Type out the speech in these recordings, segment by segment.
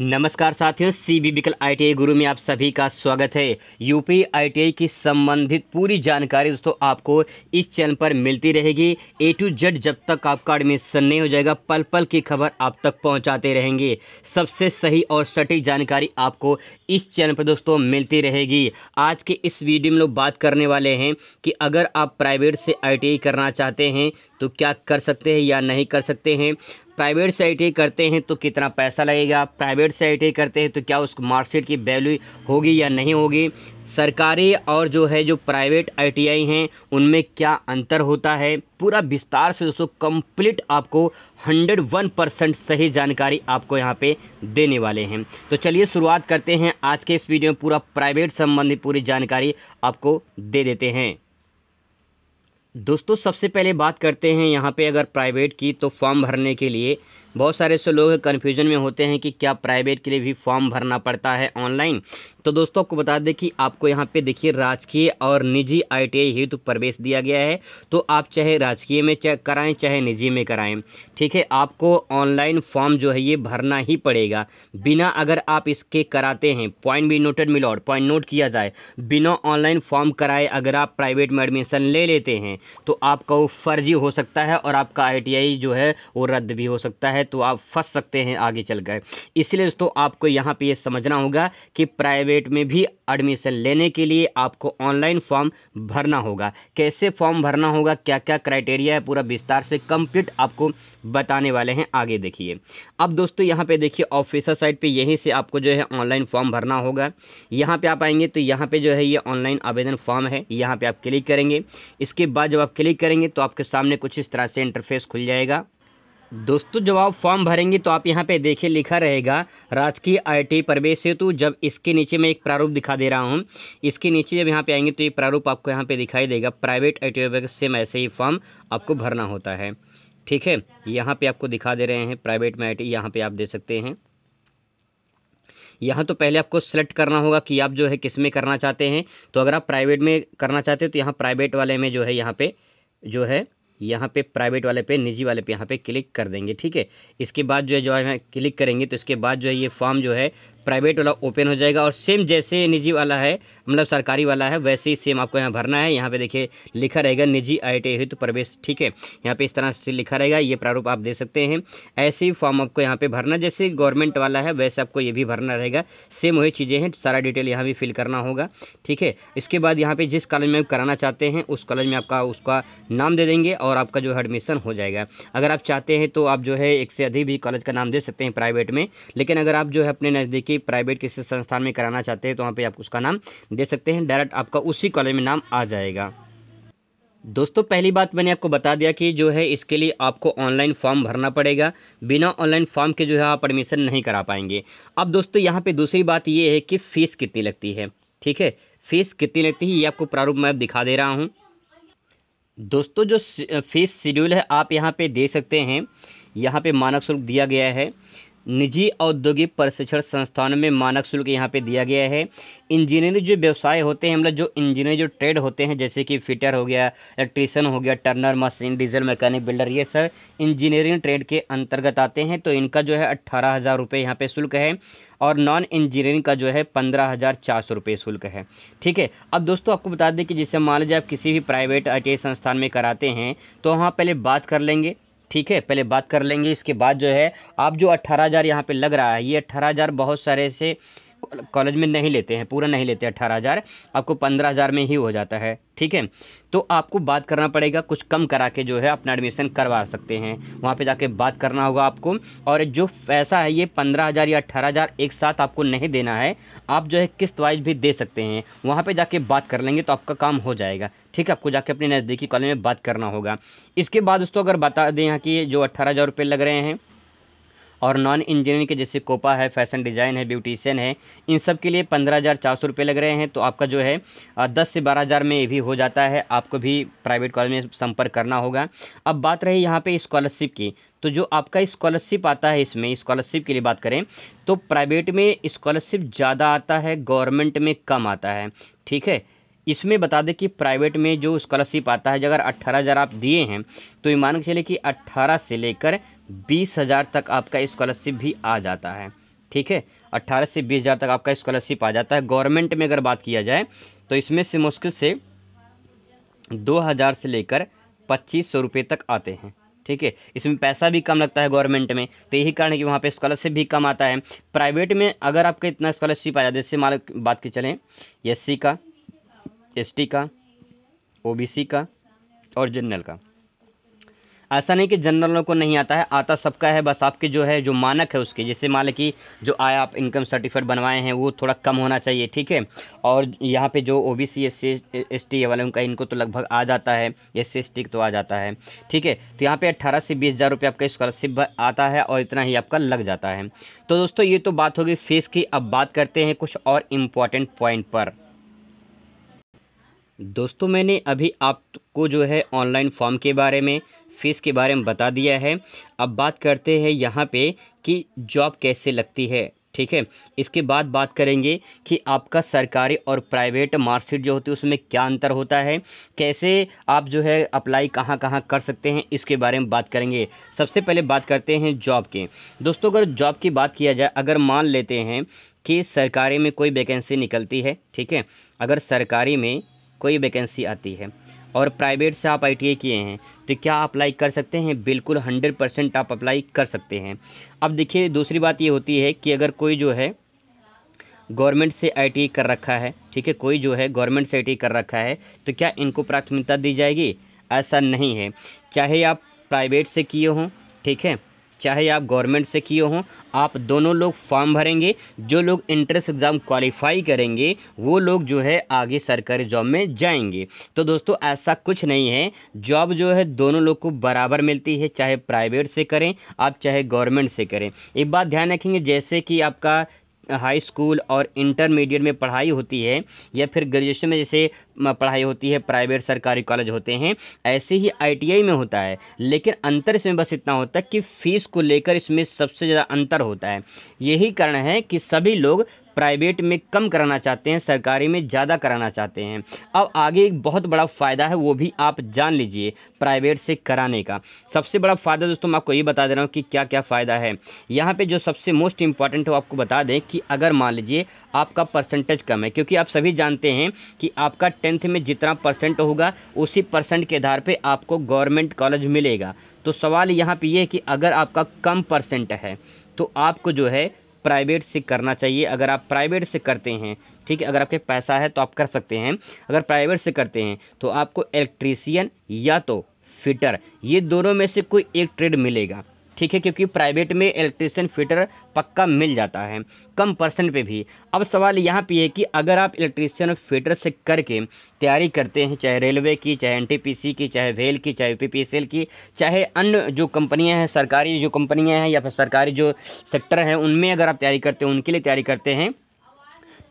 नमस्कार साथियों C B बिकल आई गुरु में आप सभी का स्वागत है यूपी आईटीआई की संबंधित पूरी जानकारी दोस्तों आपको इस चैनल पर मिलती रहेगी ए टू जेड जब तक आपका एडमिशन नहीं हो जाएगा पल पल की खबर आप तक पहुंचाते रहेंगे सबसे सही और सटीक जानकारी आपको इस चैनल पर दोस्तों मिलती रहेगी आज के इस वीडियो में लोग बात करने वाले हैं कि अगर आप प्राइवेट से आई करना चाहते हैं तो क्या कर सकते हैं या नहीं कर सकते हैं प्राइवेट से आई करते हैं तो कितना पैसा लगेगा प्राइवेट से आई करते हैं तो क्या उस मार्कशीट की वैल्यू होगी या नहीं होगी सरकारी और जो है जो प्राइवेट आईटीआई हैं उनमें क्या अंतर होता है पूरा विस्तार से दोस्तों कंप्लीट आपको 101 परसेंट सही जानकारी आपको यहाँ पे देने वाले हैं तो चलिए शुरुआत करते हैं आज के इस वीडियो में पूरा प्राइवेट संबंधी पूरी जानकारी आपको दे देते हैं दोस्तों सबसे पहले बात करते हैं यहाँ पे अगर प्राइवेट की तो फॉर्म भरने के लिए बहुत सारे से लोग कन्फ्यूजन में होते हैं कि क्या प्राइवेट के लिए भी फॉर्म भरना पड़ता है ऑनलाइन तो दोस्तों आपको बता दें कि आपको यहाँ पे देखिए राजकीय और निजी आई हेतु प्रवेश दिया गया है तो आप चाहे राजकीय में चेक कराएं चाहे निजी में कराएं ठीक है आपको ऑनलाइन फॉर्म जो है ये भरना ही पड़ेगा बिना अगर आप इसके कराते हैं पॉइंट भी नोटेड और पॉइंट नोट किया जाए बिना ऑनलाइन फॉर्म कराए अगर आप प्राइवेट में एडमिशन ले लेते हैं तो आपका वो फर्जी हो सकता है और आपका आई जो है वो रद्द भी हो सकता है तो आप फंस सकते हैं आगे चल इसलिए दोस्तों आपको यहाँ पर ये समझना होगा कि प्राइवेट कॉरपोरेट में भी एडमिशन लेने के लिए आपको ऑनलाइन फॉर्म भरना होगा कैसे फॉर्म भरना होगा क्या क्या क्राइटेरिया है पूरा विस्तार से कंप्लीट आपको बताने वाले हैं आगे देखिए अब दोस्तों यहाँ पे देखिए ऑफिसर साइड पे यहीं से आपको जो है ऑनलाइन फॉर्म भरना होगा यहाँ पे आप आएंगे तो यहाँ पे जो है ये ऑनलाइन आवेदन फॉर्म है यहाँ पे आप क्लिक करेंगे इसके बाद जब आप क्लिक करेंगे तो आपके सामने कुछ इस तरह से इंटरफेस खुल जाएगा दोस्तों जब आप फॉर्म भरेंगे तो आप यहाँ पे देखिए लिखा रहेगा राजकीय आईटी प्रवेश हेतु जब इसके नीचे मैं एक प्रारूप दिखा दे रहा हूँ इसके नीचे जब यहाँ पे आएंगे तो ये प्रारूप आपको यहाँ पे दिखाई देगा प्राइवेट आई टी सेम ऐसे ही फॉर्म आपको भरना होता है ठीक है यहाँ पे आपको दिखा दे रहे हैं प्राइवेट में आई टी यहाँ पर आप दे सकते हैं यहाँ तो पहले आपको सेलेक्ट करना होगा कि आप जो है किस में करना चाहते हैं तो अगर आप प्राइवेट में करना चाहते हैं तो यहाँ प्राइवेट वाले में जो है यहाँ पर जो है यहाँ पे प्राइवेट वाले पे निजी वाले पे यहाँ पे क्लिक कर देंगे ठीक है इसके बाद जो है जो है क्लिक करेंगे तो इसके बाद जो है ये फॉर्म जो है प्राइवेट वाला ओपन हो जाएगा और सेम जैसे निजी वाला है मतलब सरकारी वाला है वैसे ही सेम आपको यहाँ भरना है यहाँ पे देखिए लिखा रहेगा निजी आई टी हित प्रवेश ठीक है यहाँ पे इस तरह से लिखा रहेगा ये प्रारूप आप दे सकते हैं ऐसे ही फॉर्म आपको यहाँ पे भरना जैसे गवर्नमेंट वाला है वैसे आपको ये भी भरना रहेगा सेम वही चीज़ें हैं सारा डिटेल यहाँ भी फिल करना होगा ठीक है इसके बाद यहाँ पर जिस कॉलेज में आप कराना चाहते हैं उस कॉलेज में आपका उसका नाम दे देंगे और आपका जो है एडमिशन हो जाएगा अगर आप चाहते हैं तो आप जो है एक से अधिक भी कॉलेज का नाम दे सकते हैं प्राइवेट में लेकिन अगर आप जो है अपने नज़दीकी किसी प्राइवेट किसी संस्थान में कराना चाहते हैं तो वहाँ पर आप उसका नाम दे सकते हैं डायरेक्ट आपका उसी कॉलेज में नाम आ जाएगा दोस्तों पहली बात मैंने आपको बता दिया कि जो है इसके लिए आपको ऑनलाइन फॉर्म भरना पड़ेगा बिना ऑनलाइन फॉर्म के जो है आप एडमिशन नहीं करा पाएंगे अब दोस्तों यहाँ पे दूसरी बात ये है कि फ़ीस कितनी लगती है ठीक है फ़ीस कितनी लगती है ये आपको प्रारूप मैं दिखा दे रहा हूँ दोस्तों जो फीस शेड्यूल है आप यहाँ पे दे सकते हैं यहाँ पे मानक शुल्क दिया गया है निजी औद्योगिक प्रशिक्षण संस्थानों में मानक शुल्क यहाँ पे दिया गया है इंजीनियरिंग जो व्यवसाय होते हैं मतलब जो इंजीनियर जो ट्रेड होते हैं जैसे कि फिटर हो गया इलेक्ट्रीशियन हो गया turner machine diesel mechanic builder ये सब इंजीनियरिंग ट्रेड के अंतर्गत आते हैं तो इनका जो है अट्ठारह हज़ार रुपये यहाँ पर शुल्क है और नॉन इंजीनियरिंग का जो है पंद्रह हज़ार चार सौ रुपये शुल्क है ठीक है अब दोस्तों आपको बता दें कि जैसे मान लीजिए आप किसी भी प्राइवेट आई संस्थान में कराते हैं तो वहाँ पहले बात कर लेंगे ठीक है पहले बात कर लेंगे इसके बाद जो है आप जो अट्ठारह हज़ार यहाँ पर लग रहा है ये अट्ठारह हज़ार बहुत सारे से कॉलेज में नहीं लेते हैं पूरा नहीं लेते अट्ठारह हज़ार आपको पंद्रह हज़ार में ही हो जाता है ठीक है तो आपको बात करना पड़ेगा कुछ कम करा के जो है अपना एडमिशन करवा सकते हैं वहाँ पे जाके बात करना होगा आपको और जो पैसा है ये पंद्रह हज़ार या अट्ठारह हज़ार एक साथ आपको नहीं देना है आप जो है किस्त वाइज भी दे सकते हैं वहाँ पे जाके बात कर लेंगे तो आपका काम हो जाएगा ठीक है आपको जाके अपने नज़दीकी कॉलेज में बात करना होगा इसके बाद दोस्तों अगर बता दें यहाँ कि जो अट्ठारह हज़ार रुपये लग रहे हैं और नॉन इंजीनियरिंग के जैसे कोपा है फैशन डिज़ाइन है ब्यूटिशियन है इन सब के लिए पंद्रह हज़ार चार सौ रुपये लग रहे हैं तो आपका जो है दस से बारह हज़ार में ये भी हो जाता है आपको भी प्राइवेट कॉलेज में संपर्क करना होगा अब बात रही यहाँ पर स्कॉलरशिप की तो जो आपका स्कॉलरशिप आता है इसमें स्कॉलरशिप के लिए बात करें तो प्राइवेट में इस्कॉलरशिप ज़्यादा आता है गवर्नमेंट में कम आता है ठीक है इसमें बता दें कि प्राइवेट में जो स्कॉलरशिप आता है अगर अट्ठारह हज़ार आप दिए हैं तो ये मान के चले कि अट्ठारह से लेकर बीस हज़ार तक आपका स्कॉलरशिप भी आ जाता है ठीक है अट्ठारह से बीस हज़ार तक आपका स्कॉलरशिप आ जाता है गवर्नमेंट में अगर बात किया जाए तो इसमें से मुश्किल से दो हज़ार से लेकर पच्चीस सौ रुपये तक आते हैं ठीक है इसमें पैसा भी कम लगता है गवर्नमेंट में तो यही कारण है कि वहाँ पे स्कॉलरशिप भी कम आता है प्राइवेट में अगर आपका इतना स्कॉलरशिप आ जाए जैसे मान बात की चलें एस का एस का ओ का और जनरल का ऐसा नहीं कि जनरलों को नहीं आता है आता सबका है बस आपके जो है जो मानक है उसके जैसे मान लें कि जो आया आप इनकम सर्टिफिकेट बनवाए हैं वो थोड़ा कम होना चाहिए ठीक है और यहाँ पे जो O B C S C S T वाले उनका इनको तो लगभग आ जाता है एस सी एस टी तो आ जाता है ठीक है तो यहाँ पे अट्ठारह से बीस हज़ार रुपये आपका स्कॉलरशिप आता है और इतना ही आपका लग जाता है तो दोस्तों ये तो बात होगी फीस की अब बात करते हैं कुछ और इम्पॉर्टेंट पॉइंट पर दोस्तों मैंने अभी आपको जो है ऑनलाइन फॉर्म के बारे में फ़ीस के बारे में बता दिया है अब बात करते हैं यहाँ पे कि जॉब कैसे लगती है ठीक है इसके बाद बात करेंगे कि आपका सरकारी और प्राइवेट मार्कशीट जो होती है उसमें क्या अंतर होता है कैसे आप जो है अप्लाई कहाँ कहाँ कर सकते हैं इसके बारे में बात करेंगे सबसे पहले बात करते हैं जॉब के दोस्तों अगर जॉब की बात किया जाए अगर मान लेते हैं कि सरकारी में कोई वैकेंसी निकलती है ठीक है अगर सरकारी में कोई वैकेंसी आती है और प्राइवेट से आप आई किए हैं तो क्या अप्लाई कर सकते हैं बिल्कुल हंड्रेड परसेंट आप अप्लाई कर सकते हैं अब देखिए दूसरी बात ये होती है कि अगर कोई जो है गवर्नमेंट से आई कर रखा है ठीक है कोई जो है गवर्नमेंट से आई कर रखा है तो क्या इनको प्राथमिकता दी जाएगी ऐसा नहीं है चाहे आप प्राइवेट से किए हों ठीक है चाहे आप गवर्नमेंट से किए हों आप दोनों लोग फॉर्म भरेंगे जो लोग इंट्रेंस एग्ज़ाम क्वालिफाई करेंगे वो लोग जो है आगे सरकारी जॉब में जाएंगे तो दोस्तों ऐसा कुछ नहीं है जॉब जो है दोनों लोग को बराबर मिलती है चाहे प्राइवेट से करें आप चाहे गवर्नमेंट से करें एक बात ध्यान रखेंगे जैसे कि आपका हाई स्कूल और इंटरमीडिएट में पढ़ाई होती है या फिर ग्रेजुएशन में जैसे पढ़ाई होती है प्राइवेट सरकारी कॉलेज होते हैं ऐसे ही आईटीआई में होता है लेकिन अंतर इसमें बस इतना होता है कि फ़ीस को लेकर इसमें सबसे ज़्यादा अंतर होता है यही कारण है कि सभी लोग प्राइवेट में कम कराना चाहते हैं सरकारी में ज़्यादा कराना चाहते हैं अब आगे एक बहुत बड़ा फ़ायदा है वो भी आप जान लीजिए प्राइवेट से कराने का सबसे बड़ा फ़ायदा दोस्तों मैं आपको ये बता दे रहा हूँ कि क्या क्या फ़ायदा है यहाँ पर जो सबसे मोस्ट इम्पॉर्टेंट है आपको बता दें कि अगर मान लीजिए आपका परसेंटेज कम है क्योंकि आप सभी जानते हैं कि आपका टेंथ में जितना परसेंट होगा उसी परसेंट के आधार पर आपको गवर्नमेंट कॉलेज मिलेगा तो सवाल यहाँ पे ये है कि अगर आपका कम परसेंट है तो आपको जो है प्राइवेट से करना चाहिए अगर आप प्राइवेट से करते हैं ठीक है अगर आपके पैसा है तो आप कर सकते हैं अगर प्राइवेट से करते हैं तो आपको इलेक्ट्रीसियन या तो फिटर ये दोनों में से कोई एक ट्रेड मिलेगा ठीक है क्योंकि प्राइवेट में इलेक्ट्रिशियन फिटर पक्का मिल जाता है कम परसेंट पे भी अब सवाल यहाँ पे है कि अगर आप इलेक्ट्रिशियन और फिटर से करके तैयारी करते हैं चाहे रेलवे की चाहे एनटीपीसी की चाहे वेल की चाहे पीपीएसएल की चाहे अन्य जो कंपनियाँ हैं सरकारी जो कंपनियाँ हैं या फिर सरकारी जो सेक्टर हैं उनमें अगर आप तैयारी करते हैं उनके लिए तैयारी करते हैं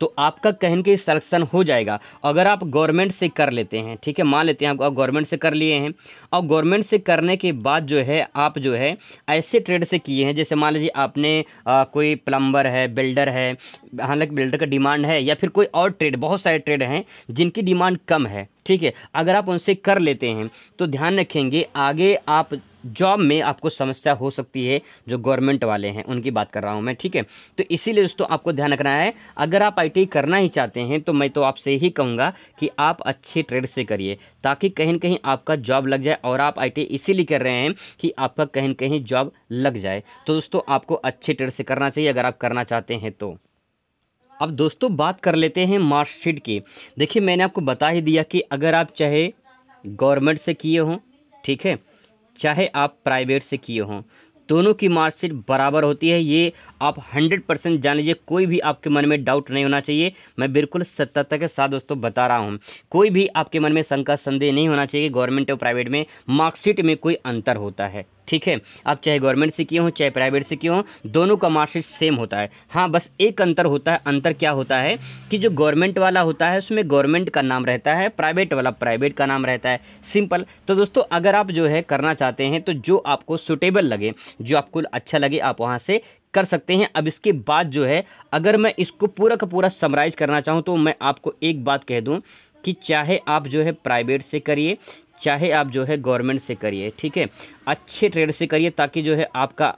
तो आपका कहीं के सलेक्शन हो जाएगा अगर आप गवर्नमेंट से कर लेते हैं ठीक है मान लेते हैं आप गवर्नमेंट से कर लिए हैं और गवर्नमेंट से करने के बाद जो है आप जो है ऐसे ट्रेड से किए हैं जैसे मान लीजिए आपने आ, कोई प्लम्बर है बिल्डर है हालांकि बिल्डर का डिमांड है या फिर कोई और ट्रेड बहुत सारे ट्रेड हैं जिनकी डिमांड कम है ठीक है अगर आप उनसे कर लेते हैं तो ध्यान रखेंगे आगे आप जॉब में आपको समस्या हो सकती है जो गवर्नमेंट वाले हैं उनकी बात कर रहा हूँ मैं ठीक है तो इसीलिए दोस्तों आपको ध्यान रखना है अगर आप आई करना ही चाहते हैं तो मैं तो आपसे ही कहूँगा कि आप अच्छे ट्रेड से करिए ताकि कहीं ना कहीं आपका जॉब लग जाए और आप आई इसीलिए कर रहे हैं कि आपका कहीं ना कहीं जॉब लग जाए तो दोस्तों आपको अच्छे ट्रेड से करना चाहिए अगर आप करना चाहते हैं तो अब दोस्तों बात कर लेते हैं मार्कशीट की देखिए मैंने आपको बता ही दिया कि अगर आप चाहे गवर्नमेंट से किए हों ठीक है चाहे आप प्राइवेट से किए हों दोनों की मार्कशीट बराबर होती है ये आप 100 परसेंट जान लीजिए कोई भी आपके मन में डाउट नहीं होना चाहिए मैं बिल्कुल सत्यता के साथ दोस्तों बता रहा हूँ कोई भी आपके मन में शंका संदेह नहीं होना चाहिए गवर्नमेंट और प्राइवेट में मार्कशीट में कोई अंतर होता है ठीक है आप चाहे गवर्नमेंट से किए हों चाहे प्राइवेट से किए हों दोनों का मार्कशीट सेम होता है हाँ बस एक अंतर होता है अंतर क्या होता है कि जो गवर्नमेंट वाला होता है उसमें गवर्नमेंट का नाम रहता है प्राइवेट वाला प्राइवेट का नाम रहता है सिंपल तो दोस्तों अगर आप जो है करना चाहते हैं तो जो आपको सुटेबल लगे जो आपको अच्छा लगे आप वहाँ से कर सकते हैं अब इसके बाद जो है अगर मैं इसको पूरा का पूरा समराइज़ करना चाहूँ तो मैं आपको एक बात कह दूँ कि चाहे आप जो है प्राइवेट से करिए चाहे आप जो है गवर्नमेंट से करिए ठीक है अच्छे ट्रेड से करिए ताकि जो है आपका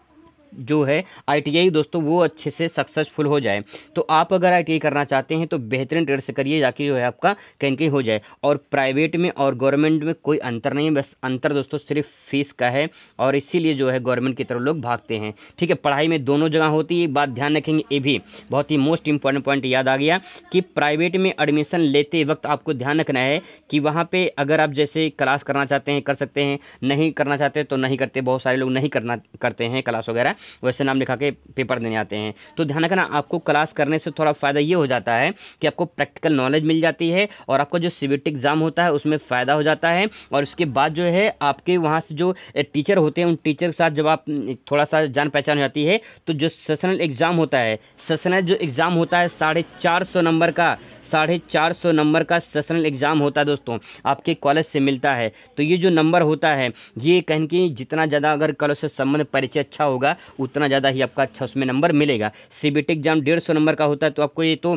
जो है आई दोस्तों वो अच्छे से सक्सेसफुल हो जाए तो आप अगर आई करना चाहते हैं तो बेहतरीन ट्रेड से करिए जाके जो है आपका कहीं कहीं हो जाए और प्राइवेट में और गवर्नमेंट में कोई अंतर नहीं है बस अंतर दोस्तों सिर्फ फीस का है और इसीलिए जो है गवर्नमेंट की तरफ लोग भागते हैं ठीक है पढ़ाई में दोनों जगह होती है बात ध्यान रखेंगे ये भी बहुत ही मोस्ट इंपॉर्टेंट पॉइंट याद आ गया कि प्राइवेट में एडमिशन लेते वक्त आपको ध्यान रखना है कि वहाँ पर अगर आप जैसे क्लास करना चाहते हैं कर सकते हैं नहीं करना चाहते तो नहीं करते बहुत सारे लोग नहीं करना करते हैं क्लास वगैरह वैसे नाम लिखा के पेपर देने आते हैं तो ध्यान रखना आपको क्लास करने से थोड़ा फ़ायदा ये हो जाता है कि आपको प्रैक्टिकल नॉलेज मिल जाती है और आपका जो सिविट एग्ज़ाम होता है उसमें फ़ायदा हो जाता है और उसके बाद जो है आपके वहाँ से जो टीचर होते हैं उन टीचर के साथ जब आप थोड़ा सा जान पहचान हो जाती है तो जो सेशनल एग्ज़ाम होता है सेशनल जो एग्ज़ाम होता है साढ़े चार सौ नंबर का साढ़े चार सौ नंबर का सेशनल एग्ज़ाम होता है दोस्तों आपके कॉलेज से मिलता है तो ये जो नंबर होता है ये कहें कि जितना ज़्यादा अगर कॉलेज से संबंध परिचय अच्छा होगा उतना ज़्यादा ही आपका अच्छा उसमें नंबर मिलेगा सी बी टी एग्ज़ाम डेढ़ सौ नंबर का होता है तो आपको ये तो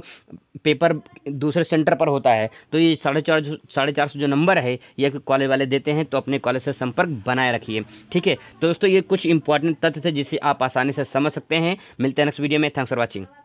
पेपर दूसरे सेंटर पर होता है तो ये साढ़े चार साढ़े चार सौ जो नंबर है ये कॉलेज वाले देते हैं तो अपने कॉलेज से संपर्क बनाए रखिए ठीक है तो दोस्तों ये कुछ इंपॉर्टेंट तथ्य थे जिसे आप आसानी से समझ सकते हैं मिलते हैं नेक्स्ट वीडियो में थैंक्स फॉर वॉचिंग